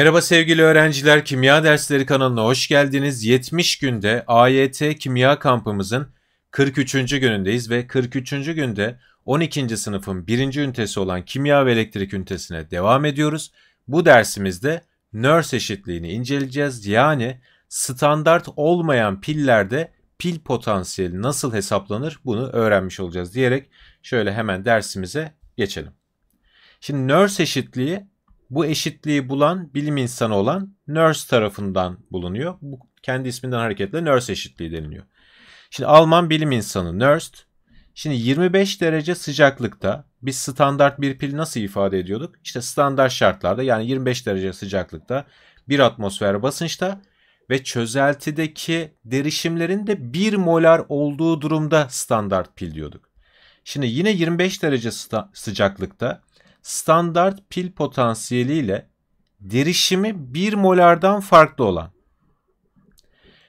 Merhaba sevgili öğrenciler, Kimya Dersleri kanalına hoş geldiniz. 70 günde AYT Kimya kampımızın 43. günündeyiz ve 43. günde 12. sınıfın 1. ünitesi olan kimya ve elektrik ünitesine devam ediyoruz. Bu dersimizde nörs eşitliğini inceleyeceğiz. Yani standart olmayan pillerde pil potansiyeli nasıl hesaplanır bunu öğrenmiş olacağız diyerek şöyle hemen dersimize geçelim. Şimdi nörs eşitliği bu eşitliği bulan bilim insanı olan Nurse tarafından bulunuyor. Bu kendi isminden hareketle Nurse eşitliği deniliyor. Şimdi Alman bilim insanı Nurse Şimdi 25 derece sıcaklıkta biz standart bir pil nasıl ifade ediyorduk? İşte standart şartlarda yani 25 derece sıcaklıkta bir atmosfer basınçta ve çözeltideki derişimlerin de 1 molar olduğu durumda standart pil diyorduk. Şimdi yine 25 derece sıcaklıkta standart pil potansiyeli ile derişimi 1 molardan farklı olan.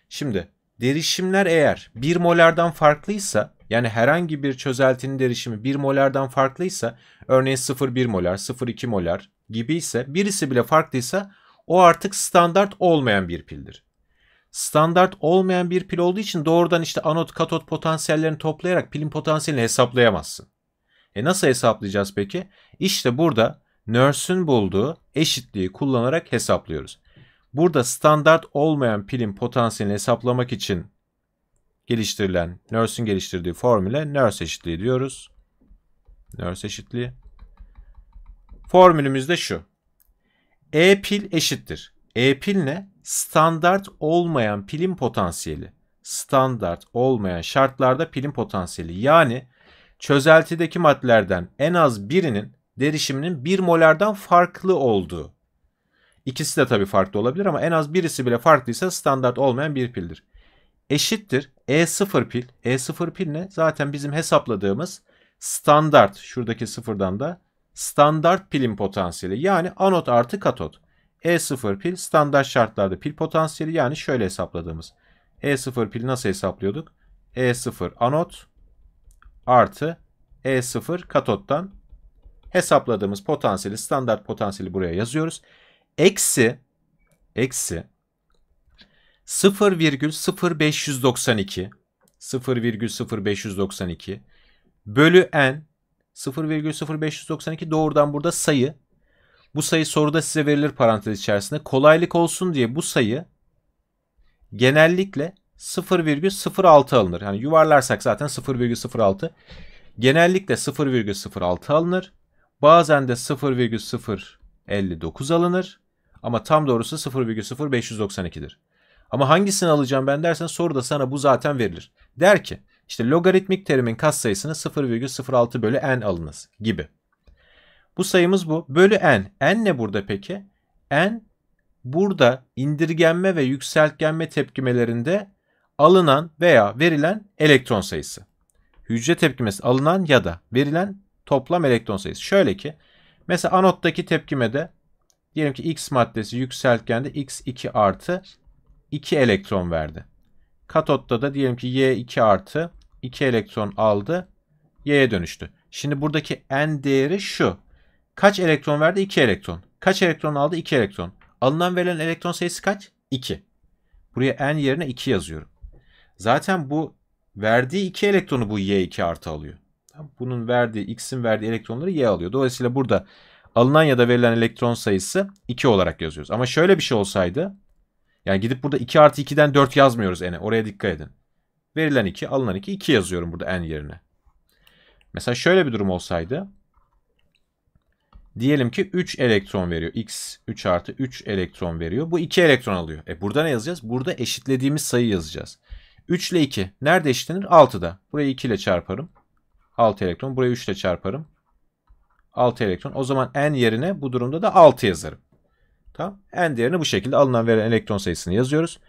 Şimdi derişimler eğer 1 molardan farklıysa yani herhangi bir çözeltinin derişimi 1 molardan farklıysa örneğin 0,1 molar, 0,2 molar gibi ise birisi bile farklıysa o artık standart olmayan bir pildir. Standart olmayan bir pil olduğu için doğrudan işte anot katot potansiyellerini toplayarak pilin potansiyelini hesaplayamazsın. E nasıl hesaplayacağız peki? İşte burada Nurse'ün bulduğu eşitliği kullanarak hesaplıyoruz. Burada standart olmayan pilin potansiyelini hesaplamak için geliştirilen, Nurse'ün geliştirdiği formüle Nurse eşitliği diyoruz. Nurse eşitliği. Formülümüz de şu. E pil eşittir. E pil ne? Standart olmayan pilin potansiyeli. Standart olmayan şartlarda pilin potansiyeli. Yani çözeltideki maddelerden en az birinin derişiminin 1 molardan farklı olduğu. İkisi de tabii farklı olabilir ama en az birisi bile farklıysa standart olmayan bir pildir. Eşittir E0 pil. E0 pil ne? Zaten bizim hesapladığımız standart şuradaki sıfırdan da standart pilin potansiyeli yani anot artı katot. E0 pil standart şartlarda pil potansiyeli yani şöyle hesapladığımız. E0 pil nasıl hesaplıyorduk? E0 anot artı E0 katottan hesapladığımız potansiyeli standart potansiyeli buraya yazıyoruz. Eksi eksi 0,0592 0,0592 bölü n 0,0592 doğrudan burada sayı. Bu sayı soruda size verilir parantez içerisinde. Kolaylık olsun diye bu sayı genellikle 0,06 alınır. Yani yuvarlarsak zaten 0,06 genellikle 0,06 alınır. Bazen de 0,059 alınır ama tam doğrusu 0,0592'dir. Ama hangisini alacağım ben dersen soruda sana bu zaten verilir. Der ki işte logaritmik terimin katsayısının 0,06 bölü n alınız gibi. Bu sayımız bu. Bölü n. n ne burada peki? n burada indirgenme ve yükseltgenme tepkimelerinde alınan veya verilen elektron sayısı. Hücre tepkimesi alınan ya da verilen toplam elektron sayısı. Şöyle ki mesela anottaki tepkimede diyelim ki X maddesi yükseltgende X2 artı 2 elektron verdi. Katotta da diyelim ki Y2 artı 2 elektron aldı Y'ye dönüştü. Şimdi buradaki N değeri şu. Kaç elektron verdi? 2 elektron. Kaç elektron aldı? 2 elektron. Alınan verilen elektron sayısı kaç? 2. Buraya N yerine 2 yazıyorum. Zaten bu verdiği 2 elektronu bu Y2 artı alıyor bunun verdiği x'in verdiği elektronları y alıyor. Dolayısıyla burada alınan ya da verilen elektron sayısı 2 olarak yazıyoruz. Ama şöyle bir şey olsaydı yani gidip burada 2 artı 2'den 4 yazmıyoruz n'e. Oraya dikkat edin. Verilen 2, alınan 2, 2 yazıyorum burada n yerine. Mesela şöyle bir durum olsaydı. Diyelim ki 3 elektron veriyor. X 3 artı 3 elektron veriyor. Bu 2 elektron alıyor. E burada ne yazacağız? Burada eşitlediğimiz sayı yazacağız. 3 ile 2. Nerede eşitlenir? 6'da. Burayı 2 ile çarparım. 6 elektron. Buraya 3 ile çarparım. 6 elektron. O zaman n yerine bu durumda da 6 yazarım. Tamam. N değerini bu şekilde alınan verilen elektron sayısını yazıyoruz.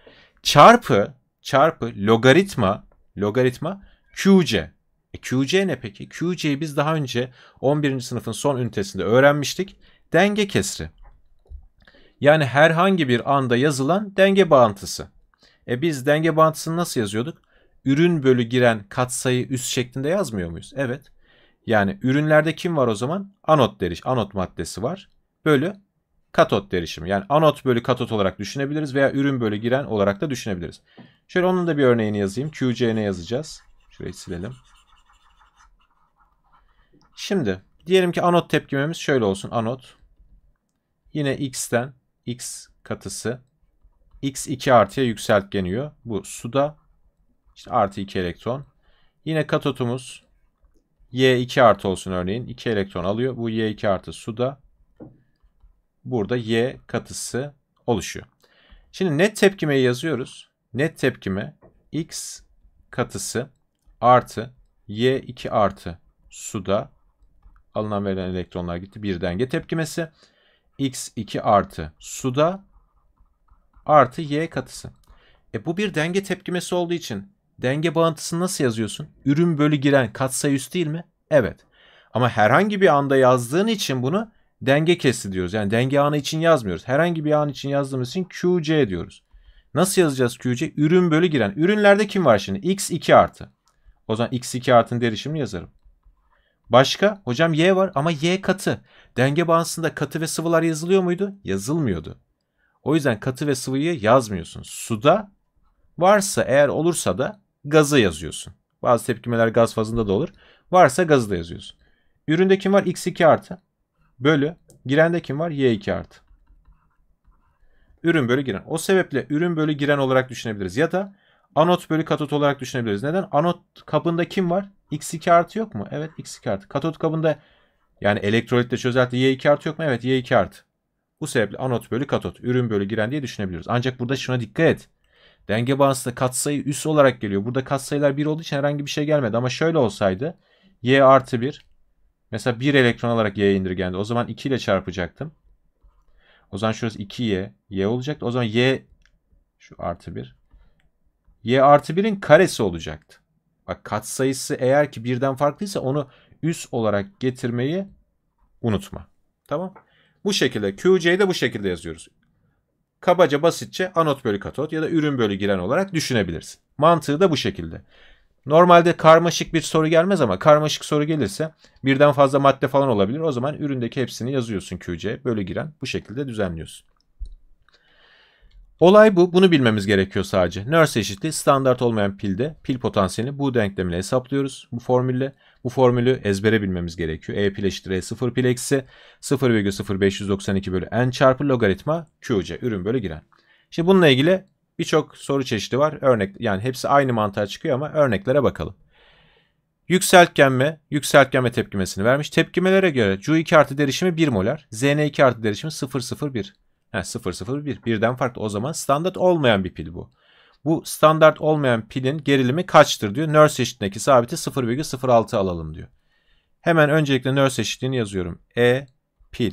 Çarpı çarpı logaritma logaritma QC. E QC ne peki? QC'yi biz daha önce 11. sınıfın son ünitesinde öğrenmiştik. Denge kesri. Yani herhangi bir anda yazılan denge bağıntısı. E biz denge bağıntısını nasıl yazıyorduk? ürün bölü giren katsayı üst şeklinde yazmıyor muyuz? Evet. Yani ürünlerde kim var o zaman? Anot deriş, anot maddesi var. Bölü katot derişimi. Yani anot bölü katot olarak düşünebiliriz veya ürün bölü giren olarak da düşünebiliriz. Şöyle onun da bir örneğini yazayım. QCN yazacağız. Şurayı silelim. Şimdi diyelim ki anot tepkimemiz şöyle olsun. Anot yine x'ten x katısı x2 artıya yükseltgeniyor. Bu suda işte artı 2 elektron. Yine katotumuz Y2 artı olsun örneğin. 2 elektron alıyor. Bu Y2 artı suda. Burada Y katısı oluşuyor. Şimdi net tepkimeyi yazıyoruz. Net tepkime X katısı artı Y2 artı suda alınan verilen elektronlar gitti. Bir denge tepkimesi. X2 artı suda artı Y katısı. E bu bir denge tepkimesi olduğu için Denge bağıntısını nasıl yazıyorsun? Ürün bölü giren katsayı üst değil mi? Evet. Ama herhangi bir anda yazdığın için bunu denge kesti diyoruz. Yani denge anı için yazmıyoruz. Herhangi bir an için yazdığımız için QC diyoruz. Nasıl yazacağız QC? Ürün bölü giren. Ürünlerde kim var şimdi? X2 artı. O zaman X2 artın derişimini yazarım. Başka? Hocam Y var ama Y katı. Denge bağıntısında katı ve sıvılar yazılıyor muydu? Yazılmıyordu. O yüzden katı ve sıvıyı yazmıyorsun. Suda varsa eğer olursa da gazı yazıyorsun. Bazı tepkimeler gaz fazında da olur. Varsa gazı da yazıyorsun. Üründe kim var? X2 artı. Bölü. Girende kim var? Y2 artı. Ürün bölü giren. O sebeple ürün bölü giren olarak düşünebiliriz. Ya da anot bölü katot olarak düşünebiliriz. Neden? Anot kabında kim var? X2 artı yok mu? Evet X2 artı. Katot kabında yani elektrolitle çözelti Y2 artı yok mu? Evet Y2 artı. Bu sebeple anot bölü katot, ürün bölü giren diye düşünebiliriz. Ancak burada şuna dikkat et. Denge bağıntısı katsayı üs olarak geliyor. Burada katsayılar 1 olduğu için herhangi bir şey gelmedi. Ama şöyle olsaydı y artı 1 mesela 1 elektron olarak y indirgendi. O zaman 2 ile çarpacaktım. O zaman şurası 2y. y olacaktı. O zaman y şu artı 1 y artı 1'in karesi olacaktı. Bak katsayısı eğer ki birden farklıysa onu üs olarak getirmeyi unutma. Tamam. Bu şekilde QC'yi de bu şekilde yazıyoruz kabaca basitçe anot bölü katot ya da ürün bölü giren olarak düşünebilirsin. Mantığı da bu şekilde. Normalde karmaşık bir soru gelmez ama karmaşık soru gelirse birden fazla madde falan olabilir. O zaman üründeki hepsini yazıyorsun QC bölü giren bu şekilde düzenliyorsun. Olay bu. Bunu bilmemiz gerekiyor sadece. Nernst eşitliği standart olmayan pilde pil potansiyelini bu denklemle hesaplıyoruz. Bu formülle. Bu formülü ezbere bilmemiz gerekiyor. E pil eşittir E0 pil eksi 0,0592 bölü n çarpı logaritma Qc ürün bölü giren. Şimdi bununla ilgili birçok soru çeşidi var. Örnek yani hepsi aynı mantığa çıkıyor ama örneklere bakalım. Yükseltgenme, yükseltgenme tepkimesini vermiş. Tepkimelere göre Cu2 artı derişimi 1 molar, Zn2 artı derişimi 0,01. 001 birden farklı o zaman standart olmayan bir pil bu. Bu standart olmayan pilin gerilimi kaçtır diyor. Nurse eşitindeki sabiti 0,06 alalım diyor. Hemen öncelikle nurse eşitliğini yazıyorum. E pil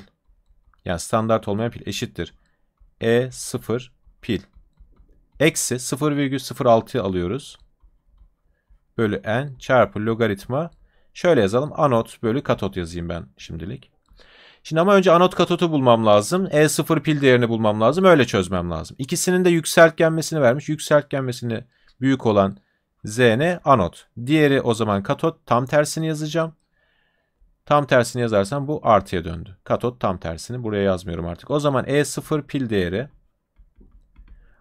yani standart olmayan pil eşittir. E0 pil. Eksi 0,06 alıyoruz. Bölü n çarpı logaritma. Şöyle yazalım. Anot bölü katot yazayım ben şimdilik. Şimdi ama önce anot katotu bulmam lazım. E0 pil değerini bulmam lazım. Öyle çözmem lazım. İkisinin de yükseltgenmesini vermiş. Yükseltgenmesini büyük olan Zn anot. Diğeri o zaman katot. Tam tersini yazacağım. Tam tersini yazarsam bu artıya döndü. Katot tam tersini buraya yazmıyorum artık. O zaman E0 pil değeri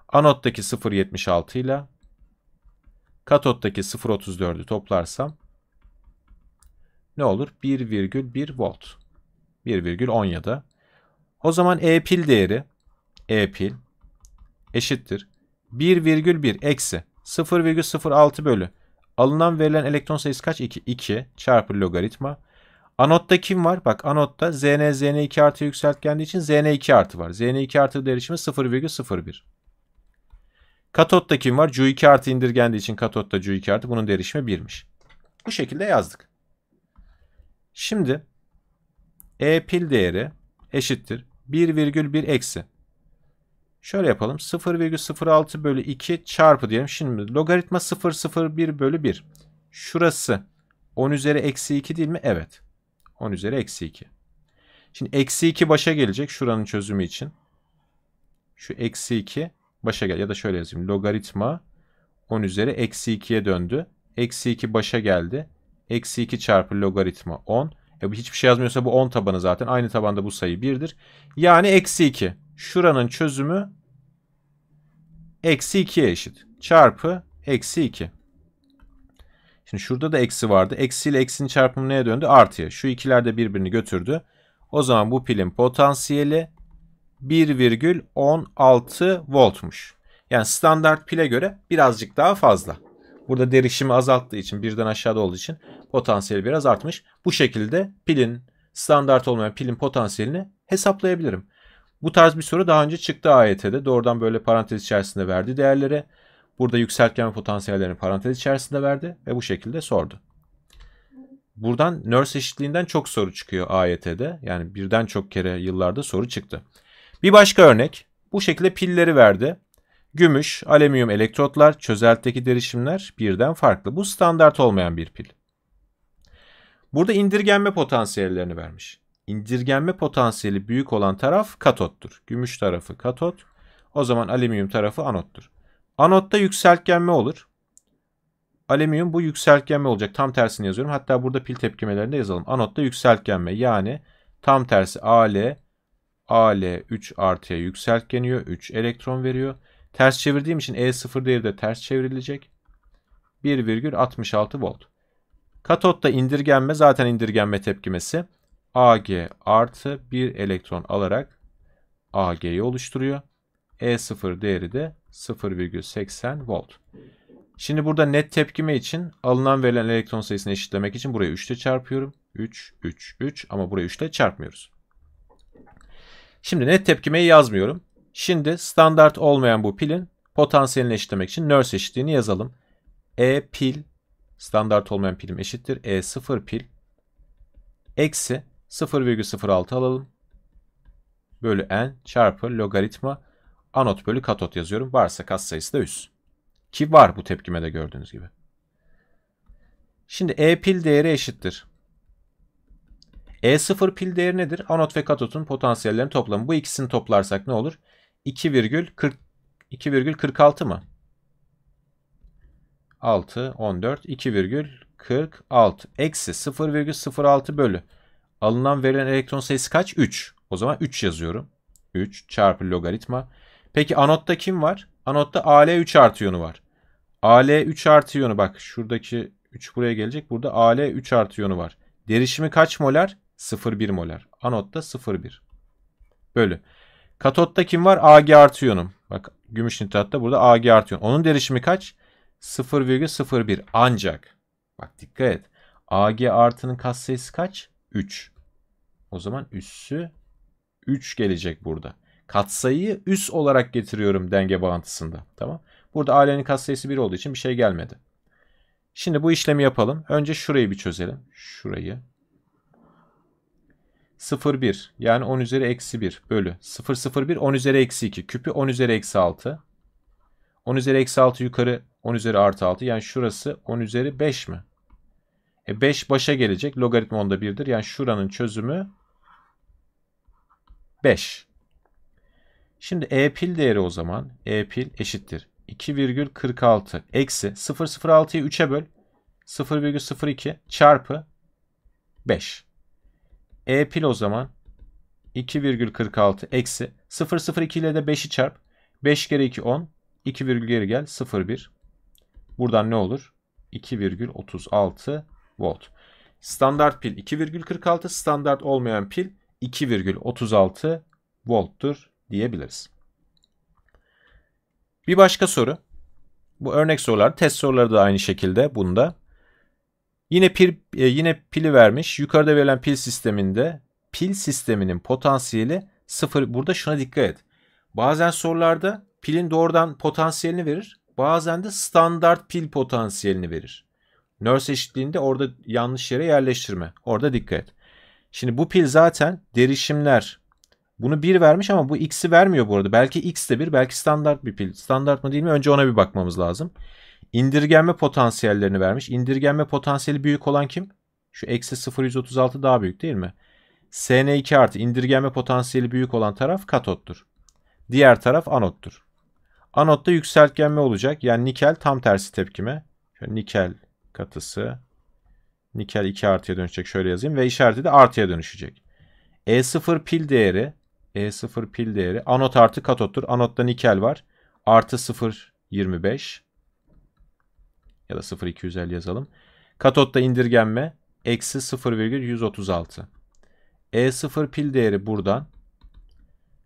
anottaki 0.76 ile katottaki 0.34'ü toplarsam ne olur? 1,1 volt. 1,10 ya da. O zaman e pil değeri e pil eşittir. 1,1 eksi 0,06 bölü. Alınan verilen elektron sayısı kaç? 2. 2 çarpı logaritma. Anotta kim var? Bak anotta Zn, Zn2 artı yükseltgendiği için Zn2 artı var. Zn2 artı derişimi 0,01. Katotta kim var? Cu2 artı indirgendiği için katotta Cu2 artı bunun derişimi 1'miş. Bu şekilde yazdık. Şimdi e pil değeri eşittir 1,1 eksi. Şöyle yapalım 0,06 bölü 2 çarpı diyelim. Şimdi logaritma 0,01 bölü 1. Şurası 10 üzeri eksi 2 değil mi? Evet. 10 üzeri eksi 2. Şimdi eksi 2 başa gelecek şuranın çözümü için. Şu eksi 2 başa gel ya da şöyle yazayım. Logaritma 10 üzeri eksi 2'ye döndü. Eksi 2 başa geldi. Eksi 2 çarpı logaritma 10. E hiçbir şey yazmıyorsa bu 10 tabanı zaten. Aynı tabanda bu sayı 1'dir. Yani eksi 2. Şuranın çözümü eksi 2'ye eşit. Çarpı eksi 2. Şimdi şurada da eksi vardı. Eksi ile eksinin çarpımı neye döndü? Artıya. Şu ikiler de birbirini götürdü. O zaman bu pilin potansiyeli 1,16 voltmuş. Yani standart pile göre birazcık daha fazla. Burada derişimi azalttığı için birden aşağıda olduğu için potansiyeli biraz artmış. Bu şekilde pilin standart olmayan pilin potansiyelini hesaplayabilirim. Bu tarz bir soru daha önce çıktı AYT'de. Doğrudan böyle parantez içerisinde verdi değerleri. Burada yükseltgen potansiyellerini parantez içerisinde verdi ve bu şekilde sordu. Buradan nörs eşitliğinden çok soru çıkıyor AYT'de. Yani birden çok kere yıllarda soru çıktı. Bir başka örnek. Bu şekilde pilleri verdi. Gümüş, alüminyum elektrotlar, çözeltteki derişimler birden farklı. Bu standart olmayan bir pil. Burada indirgenme potansiyellerini vermiş. İndirgenme potansiyeli büyük olan taraf katottur. Gümüş tarafı katot. O zaman alüminyum tarafı anottur. Anotta yükseltgenme olur. Alüminyum bu yükseltgenme olacak. Tam tersini yazıyorum. Hatta burada pil tepkimelerinde yazalım. Anotta yükseltgenme yani tam tersi AL AL 3 artıya yükseltgeniyor. 3 elektron veriyor. Ters çevirdiğim için E0 değeri de ters çevrilecek. 1,66 volt. Katotta indirgenme zaten indirgenme tepkimesi. Ag artı 1 elektron alarak Ag'yi oluşturuyor. E0 değeri de 0,80 volt. Şimdi burada net tepkime için alınan verilen elektron sayısını eşitlemek için buraya 3 ile çarpıyorum. 3, 3, 3 ama buraya 3 ile çarpmıyoruz. Şimdi net tepkimeyi yazmıyorum. Şimdi standart olmayan bu pilin potansiyelini eşitlemek için nörs eşitliğini yazalım. E pil standart olmayan pilim eşittir. E0 pil eksi 0,06 alalım. Bölü n çarpı logaritma anot bölü katot yazıyorum. Varsa katsayısı da 100. Ki var bu tepkimede gördüğünüz gibi. Şimdi E pil değeri eşittir. E0 pil değeri nedir? Anot ve katotun potansiyellerinin toplamı. Bu ikisini toplarsak ne olur? 2,46 mı? 6, 14, 2,46 eksi 0,06 bölü. Alınan verilen elektron sayısı kaç? 3. O zaman 3 yazıyorum. 3 çarpı logaritma. Peki anotta kim var? Anotta Al3 artı iyonu var. Al3 artı iyonu bak şuradaki 3 buraya gelecek. Burada Al3 artı iyonu var. Derişimi kaç molar? 0,1 molar. Anotta 0,1 bölü. Katotta kim var? Ag artı iyonum. Bak gümüş nitratta burada Ag artı iyon. Onun derişimi kaç? 0,01 ancak. Bak dikkat et. Ag artının katsayısı kaç? 3. O zaman üssü 3 gelecek burada. Katsayıyı üs olarak getiriyorum denge bağıntısında. Tamam. Burada ailenin katsayısı 1 olduğu için bir şey gelmedi. Şimdi bu işlemi yapalım. Önce şurayı bir çözelim. Şurayı. 0,1 yani 10 üzeri eksi 1 bölü 0,01 10 üzeri eksi 2 küpü 10 üzeri eksi 6. 10 üzeri eksi 6 yukarı 10 üzeri artı 6 yani şurası 10 üzeri 5 mi? E 5 başa gelecek logaritma onda 1'dir yani şuranın çözümü 5. Şimdi e pil değeri o zaman e pil eşittir. 2,46 eksi 0,06'yı 3'e böl 0,02 çarpı 5. E pil o zaman 2,46 eksi 0,02 ile de 5'i çarp. 5 kere 2 10. 2 virgül geri gel 0,1. Buradan ne olur? 2,36 volt. Standart pil 2,46 standart olmayan pil 2,36 volttur diyebiliriz. Bir başka soru. Bu örnek sorular test soruları da aynı şekilde bunda. Yine pil, e, yine pili vermiş. Yukarıda verilen pil sisteminde pil sisteminin potansiyeli sıfır. Burada şuna dikkat et. Bazen sorularda pilin doğrudan potansiyelini verir. Bazen de standart pil potansiyelini verir. Nörs eşitliğinde orada yanlış yere yerleştirme. Orada dikkat et. Şimdi bu pil zaten derişimler. Bunu 1 vermiş ama bu x'i vermiyor bu arada. Belki x de 1 belki standart bir pil. Standart mı değil mi önce ona bir bakmamız lazım. İndirgenme potansiyellerini vermiş. İndirgenme potansiyeli büyük olan kim? Şu eksi 0,136 daha büyük değil mi? SN2 artı indirgenme potansiyeli büyük olan taraf katottur. Diğer taraf anottur. Anotta yükseltgenme olacak. Yani nikel tam tersi tepkime. Şöyle nikel katısı. Nikel 2 artıya dönüşecek. Şöyle yazayım. Ve işareti de artıya dönüşecek. E0 pil değeri. E0 pil değeri. Anot artı katottur. Anotta nikel var. Artı 0,25 ya da 0250 yazalım. Katotta indirgenme eksi 0,136. E0 pil değeri buradan.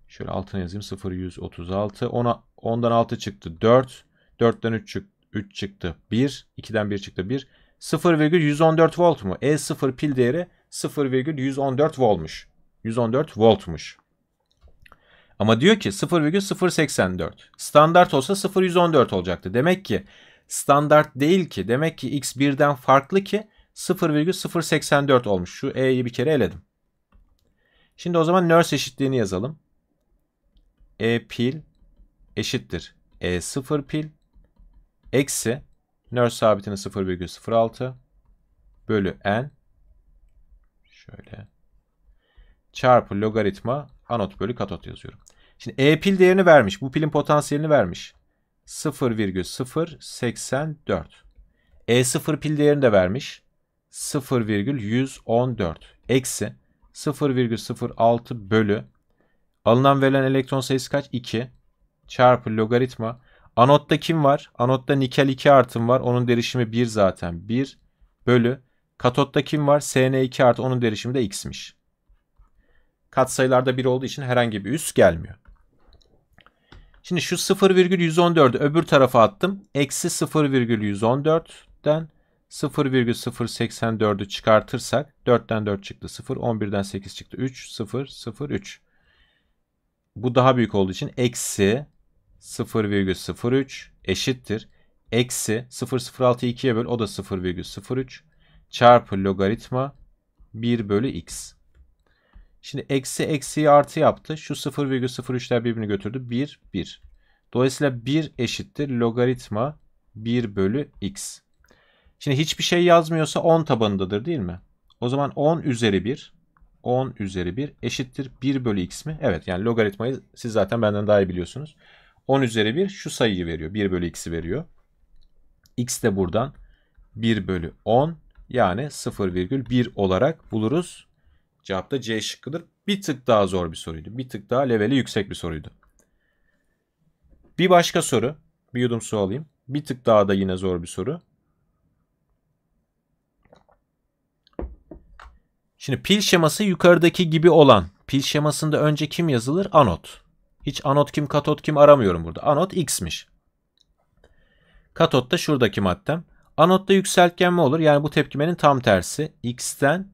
Şöyle altına yazayım 0,136. Ona, ondan 6 çıktı 4. 4'ten 3 çıktı. 3 çıktı 1. 2'den 1 çıktı 1. 0,114 volt mu? E0 pil değeri 0,114 voltmuş. 114 voltmuş. Ama diyor ki 0,084. Standart olsa 0,114 olacaktı. Demek ki standart değil ki. Demek ki x birden farklı ki 0,084 olmuş. Şu e'yi bir kere eledim. Şimdi o zaman nörs eşitliğini yazalım. E pil eşittir. E 0 pil eksi nörs sabitini 0,06 bölü n şöyle çarpı logaritma anot bölü katot yazıyorum. Şimdi E pil değerini vermiş. Bu pilin potansiyelini vermiş. 0,084. E0 pil değerini de vermiş. 0,114 eksi 0,06 bölü alınan verilen elektron sayısı kaç? 2 çarpı logaritma. Anotta kim var? Anotta nikel 2 artım var. Onun derişimi 1 zaten. 1 bölü. Katotta kim var? Sn2 artı onun derişimi de x'miş. Katsayılarda 1 olduğu için herhangi bir üs gelmiyor. Şimdi şu 0,114'ü öbür tarafa attım. Eksi 0,114'den 0,084'ü çıkartırsak 4'ten 4 çıktı 0, 11'den 8 çıktı 3, 0, 0, 3. Bu daha büyük olduğu için eksi 0,03 eşittir. Eksi 0,06 2'ye böl o da 0,03 çarpı logaritma 1 bölü x. Şimdi eksi eksiyi artı yaptı. Şu 0,03'ler birbirini götürdü. 1, 1. Dolayısıyla 1 eşittir logaritma 1 bölü x. Şimdi hiçbir şey yazmıyorsa 10 tabanındadır değil mi? O zaman 10 üzeri 1 10 üzeri 1 eşittir 1 bölü x mi? Evet yani logaritmayı siz zaten benden daha iyi biliyorsunuz. 10 üzeri 1 şu sayıyı veriyor. 1 bölü x'i veriyor. x de buradan 1 bölü 10 yani 0,1 olarak buluruz Cevap da C şıkkıdır. Bir tık daha zor bir soruydu. Bir tık daha leveli yüksek bir soruydu. Bir başka soru. Bir yudum su alayım. Bir tık daha da yine zor bir soru. Şimdi pil şeması yukarıdaki gibi olan. Pil şemasında önce kim yazılır? Anot. Hiç anot kim katot kim aramıyorum burada. Anot x'miş. Katot da şuradaki maddem. Anotta mi olur. Yani bu tepkimenin tam tersi. x'ten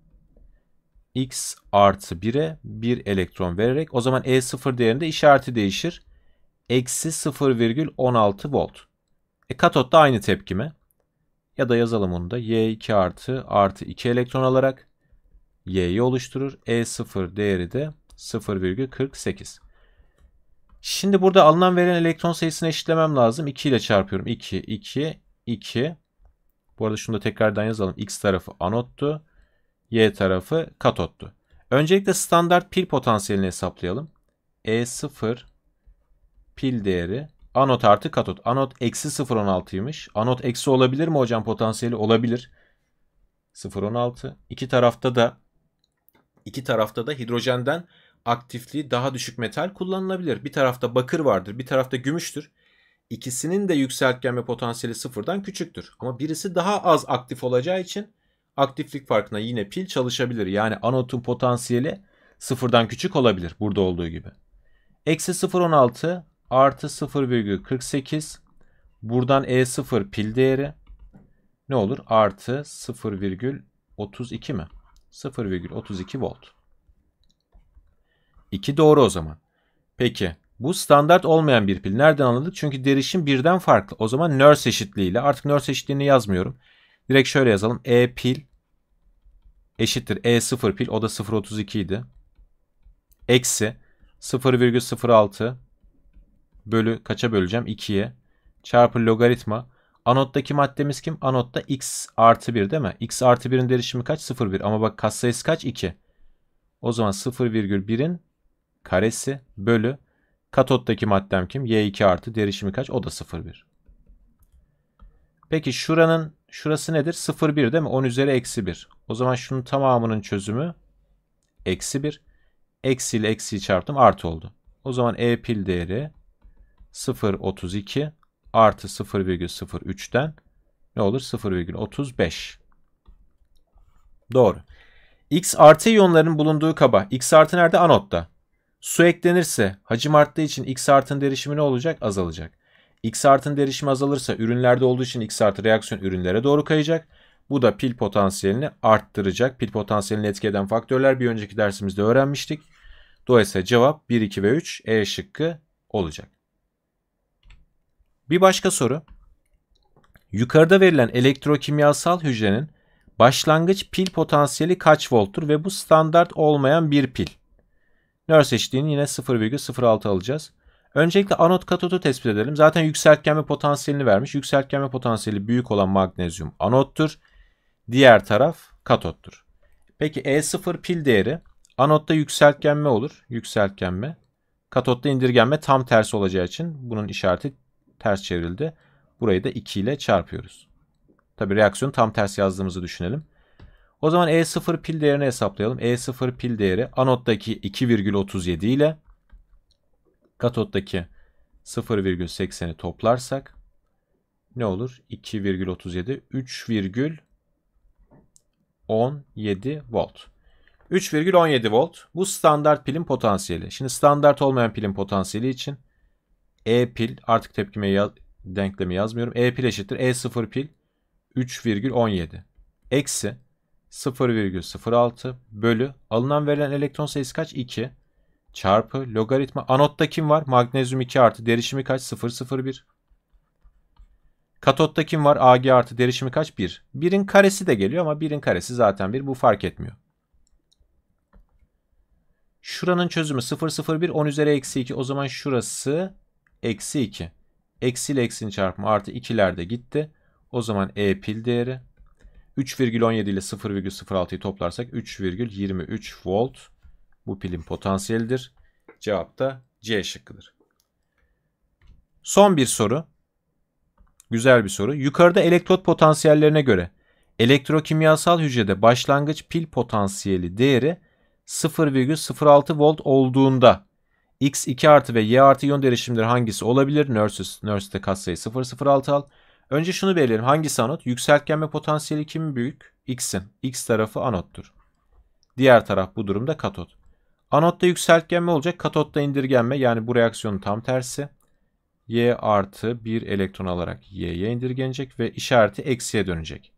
x artı 1'e 1 elektron vererek o zaman E0 değerinde işareti değişir. Eksi 0,16 volt. E katot da aynı tepkime. Ya da yazalım onu da Y2 artı artı 2 elektron alarak Y'yi oluşturur. E0 değeri de 0,48. Şimdi burada alınan veren elektron sayısını eşitlemem lazım. 2 ile çarpıyorum. 2, 2, 2. Bu arada şunu da tekrardan yazalım. X tarafı anottu. Y tarafı katottu. Öncelikle standart pil potansiyelini hesaplayalım. E0 pil değeri anot artı katot. Anot eksi 0.16'ymış. Anot eksi olabilir mi hocam potansiyeli? Olabilir. 0.16. İki tarafta da iki tarafta da hidrojenden aktifliği daha düşük metal kullanılabilir. Bir tarafta bakır vardır, bir tarafta gümüştür. İkisinin de yükseltgenme potansiyeli sıfırdan küçüktür. Ama birisi daha az aktif olacağı için aktiflik farkına yine pil çalışabilir. Yani anotun potansiyeli sıfırdan küçük olabilir burada olduğu gibi. Eksi 0.16 artı 0.48 buradan E0 pil değeri ne olur? Artı 0.32 mi? 0.32 volt. 2 doğru o zaman. Peki bu standart olmayan bir pil. Nereden anladık? Çünkü derişim birden farklı. O zaman nörs eşitliğiyle artık nörs eşitliğini yazmıyorum. Direkt şöyle yazalım. E pil eşittir E0 pil o da 0.32 idi. Eksi 0,06 bölü kaça böleceğim? 2'ye çarpı logaritma. Anottaki maddemiz kim? Anotta x artı 1 değil mi? x artı 1'in derişimi kaç? 0,1 ama bak katsayısı kaç? 2. O zaman 0,1'in karesi bölü katottaki maddem kim? y2 artı derişimi kaç? O da 0,1. Peki şuranın şurası nedir? 0,1 değil mi? 10 üzeri eksi 1. O zaman şunun tamamının çözümü eksi 1. Eksi ile eksiyi çarptım artı oldu. O zaman E pil değeri 0,32 artı 0,03'ten ne olur? 0,35. Doğru. X artı iyonların bulunduğu kaba. X artı nerede? Anotta. Su eklenirse hacim arttığı için X artın derişimi ne olacak? Azalacak. X artın derişimi azalırsa ürünlerde olduğu için X artı reaksiyon ürünlere doğru kayacak. Bu da pil potansiyelini arttıracak. Pil potansiyelini etki faktörler bir önceki dersimizde öğrenmiştik. Dolayısıyla cevap 1, 2 ve 3 E şıkkı olacak. Bir başka soru. Yukarıda verilen elektrokimyasal hücrenin başlangıç pil potansiyeli kaç volttur ve bu standart olmayan bir pil. Nörseçtiğini yine 0,06 alacağız. Öncelikle anot katotu tespit edelim. Zaten yükseltgenme potansiyelini vermiş. Yükseltgenme potansiyeli büyük olan magnezyum anottur. Diğer taraf katottur. Peki E0 pil değeri anotta yükseltgenme olur. Yükseltgenme. Katotta indirgenme tam tersi olacağı için bunun işareti ters çevrildi. Burayı da 2 ile çarpıyoruz. Tabi reaksiyonu tam ters yazdığımızı düşünelim. O zaman E0 pil değerini hesaplayalım. E0 pil değeri anottaki 2,37 ile Katottaki 0,80'i toplarsak ne olur? 2,37 3,17 volt. 3,17 volt. Bu standart pilin potansiyeli. Şimdi standart olmayan pilin potansiyeli için E pil artık tepkime ya denklemi yazmıyorum. E pil eşittir E0 pil 3,17 eksi 0,06 bölü alınan verilen elektron sayısı kaç? 2 çarpı logaritma. Anotta kim var? Magnezyum 2 artı derişimi kaç? 0,01. Katotta kim var? Ag artı derişimi kaç? 1. 1'in karesi de geliyor ama 1'in karesi zaten 1. Bu fark etmiyor. Şuranın çözümü 0,01 10 üzeri eksi 2. O zaman şurası eksi 2. Eksi ile eksinin çarpımı artı 2'ler de gitti. O zaman E pil değeri 3,17 ile 0,06'yı toplarsak 3,23 volt bu pilin potansiyelidir. Cevap da C şıkkıdır. Son bir soru. Güzel bir soru. Yukarıda elektrot potansiyellerine göre elektrokimyasal hücrede başlangıç pil potansiyeli değeri 0,06 volt olduğunda X2 artı ve Y artı iyon derişimleri hangisi olabilir? Nurses, Nurse'de katsayı 0,06 al. Önce şunu belirleyelim. Hangisi anot? Yükseltgenme potansiyeli kimin büyük? X'in. X tarafı anottur. Diğer taraf bu durumda katot. Anotta yükseltgenme olacak. Katotta indirgenme. Yani bu reaksiyonun tam tersi. Y artı 1 elektron alarak Y'ye indirgenecek ve işareti eksiye dönecek.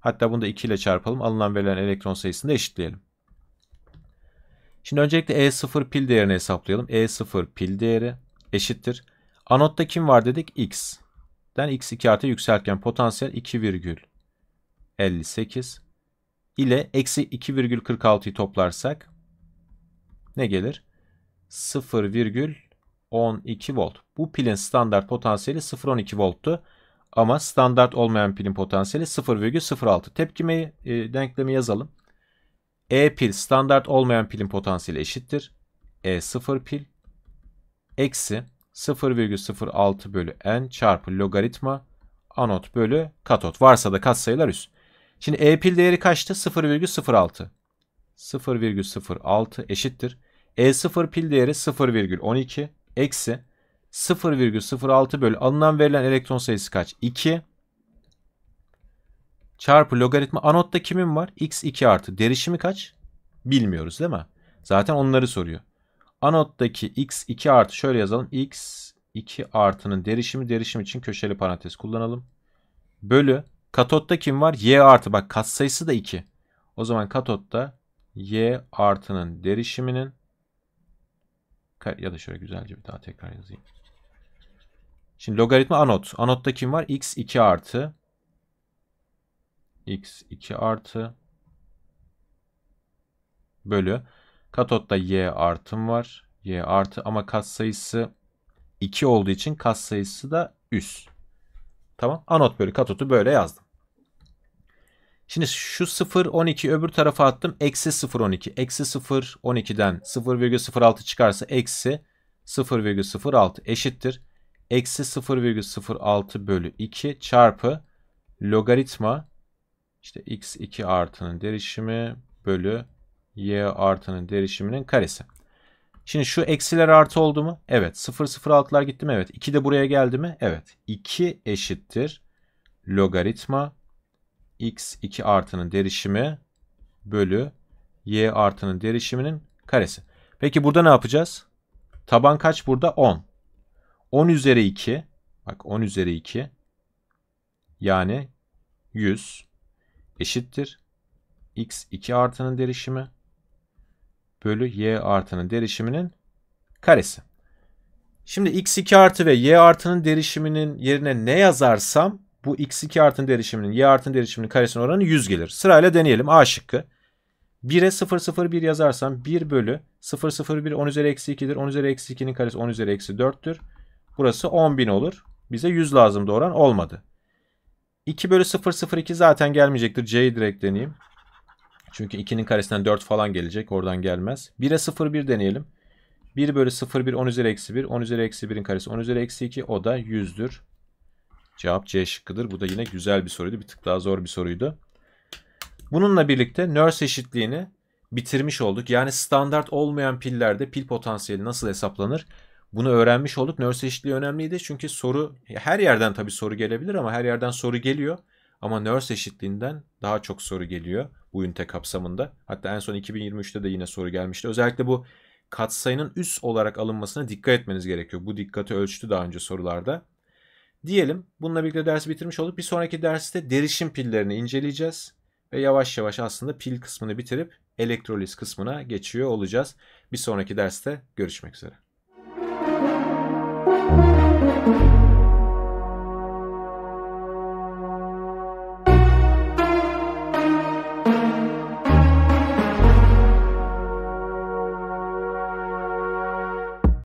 Hatta bunu da 2 ile çarpalım. Alınan verilen elektron sayısını da eşitleyelim. Şimdi öncelikle E0 pil değerini hesaplayalım. E0 pil değeri eşittir. Anotta kim var dedik? X. Den X2 artı yükseltgen potansiyel 2,58 ile eksi 2,46'yı toplarsak ne gelir? 0,12 volt. Bu pilin standart potansiyeli 0,12 volttu. Ama standart olmayan pilin potansiyeli 0,06. Tepkime e, denklemi yazalım. E pil standart olmayan pilin potansiyeli eşittir. E0 pil eksi 0,06 bölü n çarpı logaritma anot bölü katot. Varsa da katsayılar üst. Şimdi E pil değeri kaçtı? 0,06. 0,06 eşittir. E0 pil değeri 0,12 eksi 0,06 bölü alınan verilen elektron sayısı kaç? 2 çarpı logaritma anotta kimin var? X2 artı derişimi kaç? Bilmiyoruz değil mi? Zaten onları soruyor. Anottaki x2 artı şöyle yazalım. x2 artının derişimi derişim için köşeli parantez kullanalım. Bölü katotta kim var? y artı bak katsayısı da 2. O zaman katotta y artının derişiminin ya da şöyle güzelce bir daha tekrar yazayım. Şimdi logaritma anot. Anotta kim var? x2 artı x2 artı bölü katotta y artım var. y artı ama katsayısı 2 olduğu için katsayısı da üst. Tamam. Anot bölü katotu böyle yazdım. Şimdi şu 0.12 öbür tarafa attım. Eksi 0.12. Eksi 0.12'den 0.06 çıkarsa eksi 0.06 eşittir. Eksi 0.06 bölü 2 çarpı logaritma işte x2 artının derişimi bölü y artının derişiminin karesi. Şimdi şu eksiler artı oldu mu? Evet. 0 0 6'lar gitti mi? Evet. 2 de buraya geldi mi? Evet. 2 eşittir logaritma x2 artının derişimi bölü y artının derişiminin karesi. Peki burada ne yapacağız? Taban kaç burada? 10. 10 üzeri 2. Bak 10 üzeri 2. Yani 100 eşittir. x2 artının derişimi bölü y artının derişiminin karesi. Şimdi x2 artı ve y artının derişiminin yerine ne yazarsam bu x2 artın derişiminin y artın derişiminin karesinin oranı 100 gelir. Sırayla deneyelim. A şıkkı. 1'e 001 yazarsam 1 bölü 001 10 üzeri eksi 2'dir. 10 üzeri eksi 2'nin karesi 10 üzeri eksi 4'tür. Burası 10.000 olur. Bize 100 lazımdı oran olmadı. 2 bölü 002 zaten gelmeyecektir. C'yi direkt deneyeyim. Çünkü 2'nin karesinden 4 falan gelecek. Oradan gelmez. 1'e 01 deneyelim. 1 bölü 01 10 üzeri eksi 1. 10 üzeri eksi 1'in karesi 10 üzeri eksi 2. O da 100'dür. Cevap C şıkkıdır. Bu da yine güzel bir soruydu. Bir tık daha zor bir soruydu. Bununla birlikte nurse eşitliğini bitirmiş olduk. Yani standart olmayan pillerde pil potansiyeli nasıl hesaplanır? Bunu öğrenmiş olduk. Nurse eşitliği önemliydi. Çünkü soru her yerden tabii soru gelebilir ama her yerden soru geliyor. Ama nurse eşitliğinden daha çok soru geliyor bu ünite kapsamında. Hatta en son 2023'te de yine soru gelmişti. Özellikle bu katsayının üst olarak alınmasına dikkat etmeniz gerekiyor. Bu dikkati ölçtü daha önce sorularda. Diyelim bununla birlikte dersi bitirmiş olduk. Bir sonraki derste derişim pillerini inceleyeceğiz. Ve yavaş yavaş aslında pil kısmını bitirip elektroliz kısmına geçiyor olacağız. Bir sonraki derste görüşmek üzere.